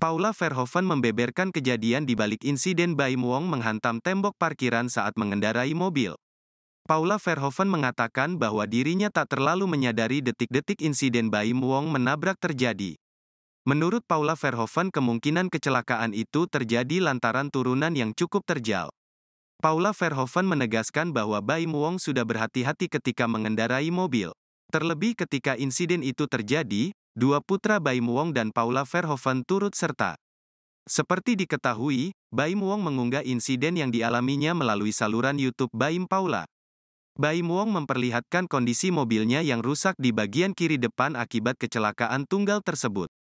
Paula Verhoeven membeberkan kejadian di balik insiden Baim Wong menghantam tembok parkiran saat mengendarai mobil. Paula Verhoeven mengatakan bahwa dirinya tak terlalu menyadari detik-detik insiden Baim Wong menabrak terjadi. Menurut Paula Verhoeven kemungkinan kecelakaan itu terjadi lantaran turunan yang cukup terjal. Paula Verhoeven menegaskan bahwa Baim Wong sudah berhati-hati ketika mengendarai mobil. Terlebih ketika insiden itu terjadi, dua putra Baim Wong dan Paula Verhoeven turut serta. Seperti diketahui, Baim Wong mengunggah insiden yang dialaminya melalui saluran YouTube Baim Paula. Baim Wong memperlihatkan kondisi mobilnya yang rusak di bagian kiri depan akibat kecelakaan tunggal tersebut.